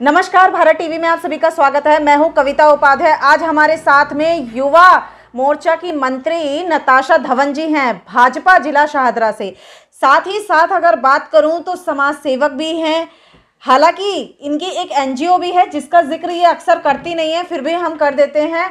नमस्कार भारत टीवी में आप सभी का स्वागत है मैं हूं कविता उपाध्याय आज हमारे साथ में युवा मोर्चा की मंत्री नताशा धवन जी हैं भाजपा जिला शाहदरा से साथ ही साथ अगर बात करूं तो समाज सेवक भी हैं हालांकि इनकी एक एनजीओ भी है जिसका जिक्र ये अक्सर करती नहीं है फिर भी हम कर देते हैं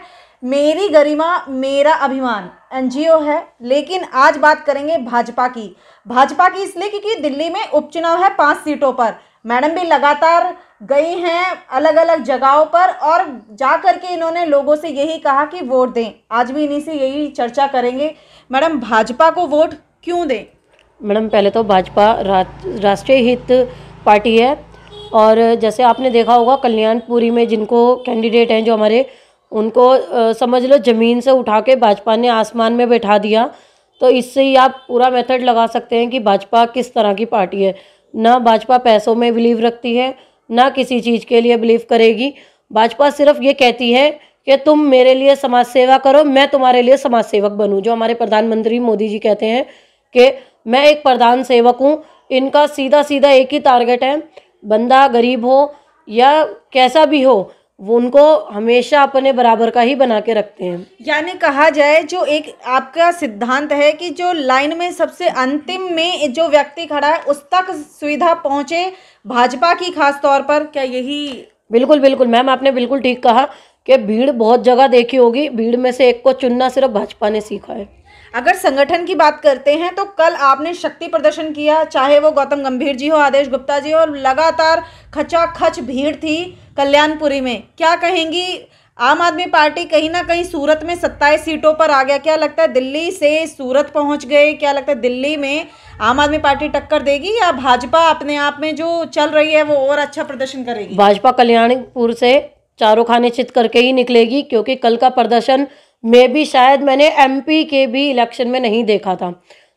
मेरी गरिमा मेरा अभिमान एनजीओ है लेकिन आज बात करेंगे भाजपा की भाजपा की इसलिए क्योंकि दिल्ली में उपचुनाव है पांच सीटों पर मैडम भी लगातार गई हैं अलग अलग जगहों पर और जा कर के इन्होंने लोगों से यही कहा कि वोट दें आज भी इन्हीं से यही चर्चा करेंगे मैडम भाजपा को वोट क्यों दें मैडम पहले तो भाजपा रा, राष्ट्रीय हित पार्टी है और जैसे आपने देखा होगा कल्याणपुरी में जिनको कैंडिडेट हैं जो हमारे उनको समझ लो ज़मीन से उठा के भाजपा ने आसमान में बैठा दिया तो इससे ही आप पूरा मेथड लगा सकते हैं कि भाजपा किस तरह की पार्टी है ना भाजपा पैसों में बिलीव रखती है ना किसी चीज़ के लिए बिलीव करेगी भाजपा सिर्फ ये कहती है कि तुम मेरे लिए समाज सेवा करो मैं तुम्हारे लिए समाज सेवक बनूँ जो हमारे प्रधानमंत्री मोदी जी कहते हैं कि मैं एक प्रधान सेवक हूँ इनका सीधा सीधा एक ही टारगेट है बंदा गरीब हो या कैसा भी हो वो उनको हमेशा अपने बराबर का ही बना के रखते हैं यानी कहा जाए जो एक आपका सिद्धांत है कि जो लाइन में सबसे अंतिम में जो व्यक्ति खड़ा है उस तक सुविधा पहुंचे भाजपा की खास तौर पर क्या यही बिल्कुल बिल्कुल मैम आपने बिल्कुल ठीक कहा कि भीड़ बहुत जगह देखी होगी भीड़ में से एक को चुनना सिर्फ भाजपा ने सीखा है अगर संगठन की बात करते हैं तो कल आपने शक्ति प्रदर्शन किया चाहे वो गौतम गंभीर जी हो आदेश गुप्ता जी हो लगातार खचा खच भीड़ थी कल्याणपुरी में क्या कहेंगी आम आदमी पार्टी कहीं ना कहीं सूरत में सत्ताईस सीटों पर आ गया क्या लगता है दिल्ली से सूरत पहुंच गए क्या लगता है दिल्ली में आम आदमी पार्टी टक्कर देगी या भाजपा अपने आप में जो चल रही है वो और अच्छा प्रदर्शन करेगी भाजपा कल्याणपुर से चारों खाने चित करके ही निकलेगी क्योंकि कल का प्रदर्शन में भी शायद मैंने एमपी के भी इलेक्शन में नहीं देखा था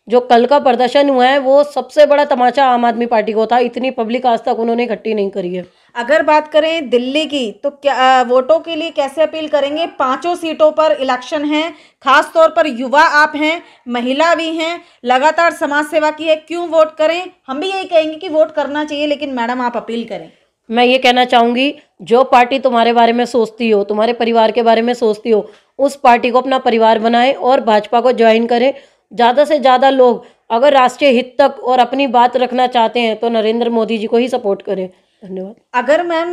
जो कल का प्रदर्शन हुआ है वो सबसे बड़ा तमाचा आम आदमी पार्टी को था इतनी पब्लिक आज तक उन्होंने इकट्ठी नहीं करी है अगर बात करें दिल्ली की तो क्या वोटों के लिए कैसे अपील करेंगे पांचों सीटों पर इलेक्शन है खास तौर पर युवा आप हैं महिला भी हैं लगातार समाज सेवा की है क्यों वोट करें हम भी यही कहेंगे कि वोट करना चाहिए लेकिन मैडम आप अपील करें मैं ये कहना चाहूँगी जो पार्टी तुम्हारे बारे में सोचती हो तुम्हारे परिवार के बारे में सोचती हो उस पार्टी को अपना परिवार बनाए और भाजपा को ज्वाइन करें ज़्यादा से ज़्यादा लोग अगर राष्ट्रीय हित तक और अपनी बात रखना चाहते हैं तो नरेंद्र मोदी जी को ही सपोर्ट करें धन्यवाद अगर मैम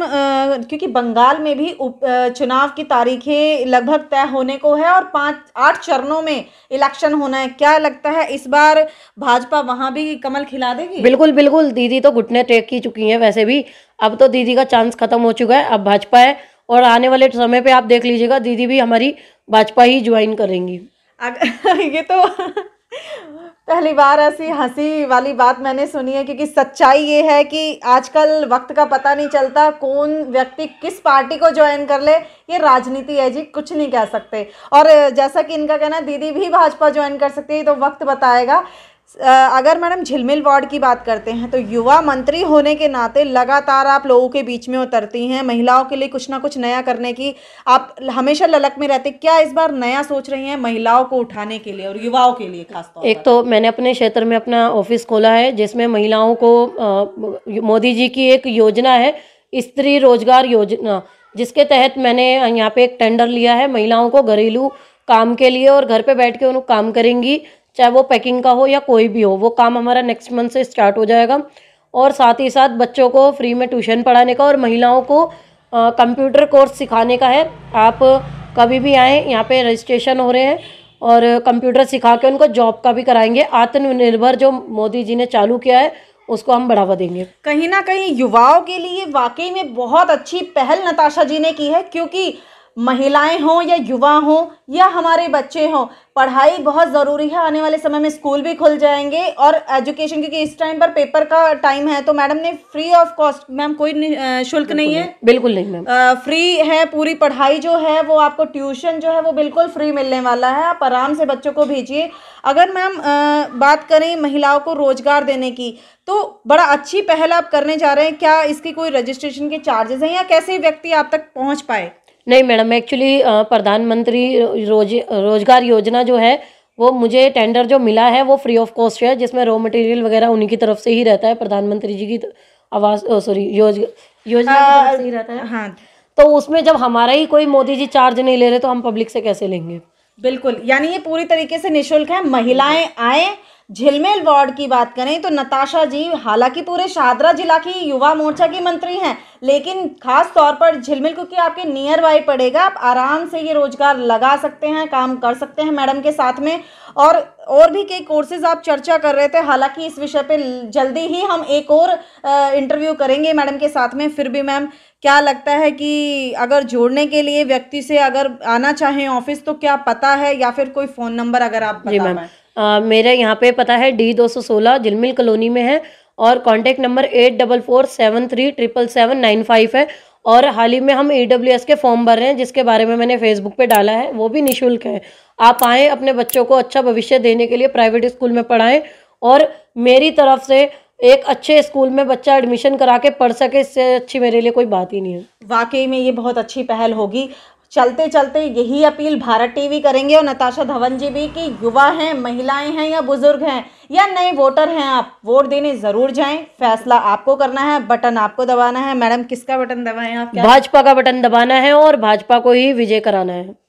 क्योंकि बंगाल में भी उप चुनाव की तारीखें लगभग तय होने को है और पाँच आठ चरणों में इलेक्शन होना है क्या लगता है इस बार भाजपा वहाँ भी कमल खिला देगी बिल्कुल बिल्कुल दीदी तो घुटने टेक की चुकी हैं वैसे भी अब तो दीदी का चांस खत्म हो चुका है अब भाजपा है और आने वाले समय पे आप देख लीजिएगा दीदी भी हमारी भाजपा ही ज्वाइन करेंगी ये तो पहली बार ऐसी हंसी वाली बात मैंने सुनी है क्योंकि सच्चाई ये है कि आजकल वक्त का पता नहीं चलता कौन व्यक्ति किस पार्टी को ज्वाइन कर ले ये राजनीति है जी कुछ नहीं कह सकते और जैसा कि इनका कहना दीदी भी भाजपा ज्वाइन कर सकती है तो वक्त बताएगा अगर मैडम झिलमिल वार्ड की बात करते हैं तो युवा मंत्री होने के नाते लगातार आप लोगों के बीच में उतरती हैं महिलाओं के लिए कुछ ना कुछ नया करने की आप हमेशा ललक में रहते क्या इस बार नया सोच रही हैं महिलाओं को उठाने के लिए और युवाओं के लिए खासतौर एक तो मैंने अपने क्षेत्र में अपना ऑफिस खोला है जिसमें महिलाओं को मोदी जी की एक योजना है स्त्री रोजगार योजना जिसके तहत मैंने यहाँ पे एक टेंडर लिया है महिलाओं को घरेलू काम के लिए और घर पे बैठ के उन काम करेंगी चाहे वो पैकिंग का हो या कोई भी हो वो काम हमारा नेक्स्ट मंथ से स्टार्ट हो जाएगा और साथ ही साथ बच्चों को फ्री में ट्यूशन पढ़ाने का और महिलाओं को कंप्यूटर कोर्स सिखाने का है आप कभी भी आएँ यहाँ पे रजिस्ट्रेशन हो रहे हैं और कंप्यूटर सिखा के उनको जॉब का भी कराएंगे आत्मनिर्भर जो मोदी जी ने चालू किया है उसको हम बढ़ावा देंगे कहीं ना कहीं युवाओं के लिए वाकई में बहुत अच्छी पहल नताशा जी ने की है क्योंकि महिलाएं हों या युवा हों या हमारे बच्चे हों पढ़ाई बहुत ज़रूरी है आने वाले समय में स्कूल भी खुल जाएंगे और एजुकेशन क्योंकि इस टाइम पर पेपर का टाइम है तो मैडम ने फ्री ऑफ कॉस्ट मैम कोई शुल्क नहीं है बिल्कुल नहीं मैम फ्री है पूरी पढ़ाई जो है वो आपको ट्यूशन जो है वो बिल्कुल फ्री मिलने वाला है आप आराम से बच्चों को भेजिए अगर मैम बात करें महिलाओं को रोजगार देने की तो बड़ा अच्छी पहल आप करने जा रहे हैं क्या इसकी कोई रजिस्ट्रेशन के चार्जेस हैं या कैसे व्यक्ति आप तक पहुँच पाए नहीं मैडम एक्चुअली प्रधानमंत्री रोज रोजगार योजना जो है वो मुझे टेंडर जो मिला है वो फ्री ऑफ कॉस्ट है जिसमें रॉ मटेरियल वगैरह उन्हीं की तरफ से ही रहता है प्रधानमंत्री जी की आवास सॉरी योज, योजना आ, की तरफ से ही रहता है हाँ तो उसमें जब हमारा ही कोई मोदी जी चार्ज नहीं ले रहे तो हम पब्लिक से कैसे लेंगे बिल्कुल यानी ये पूरी तरीके से निःशुल्क है महिलाएं आए झिलमेल वार्ड की बात करें तो नताशा जी हालांकि पूरे शाहदरा जिला की युवा मोर्चा की मंत्री हैं लेकिन खास तौर पर झिलमिल क्योंकि आपके नियर बाई पड़ेगा आप आराम से ये रोजगार लगा सकते हैं काम कर सकते हैं मैडम के साथ में और और भी कई कोर्सेज आप चर्चा कर रहे थे हालांकि इस विषय पे जल्दी ही हम एक और इंटरव्यू करेंगे मैडम के साथ में फिर भी मैम क्या लगता है कि अगर जोड़ने के लिए व्यक्ति से अगर आना चाहें ऑफिस तो क्या पता है या फिर कोई फ़ोन नंबर अगर आप बता जी मैम आ, मेरे यहाँ पे पता है डी दो सौ सोलह जिलमिल कॉलोनी में है और contact number eight double four seven three triple seven nine five है और हाल ही में हम ई डब्ल्यू एस के फॉर्म भर रहे हैं जिसके बारे में मैंने फेसबुक पे डाला है वो भी निःशुल्क है आप आएँ अपने बच्चों को अच्छा भविष्य देने के लिए प्राइवेट स्कूल में पढ़ाएँ और मेरी तरफ से एक अच्छे स्कूल में बच्चा एडमिशन करा के पढ़ सके इससे अच्छी मेरे लिए कोई बात ही नहीं है वाकई में ये बहुत अच्छी पहल होगी चलते चलते यही अपील भारत टीवी करेंगे और नताशा धवन जी भी कि युवा हैं महिलाएं हैं या बुजुर्ग हैं या नए वोटर हैं आप वोट देने जरूर जाएं फैसला आपको करना है बटन आपको दबाना है मैडम किसका बटन दबाएं आप भाजपा का बटन दबाना है और भाजपा को ही विजय कराना है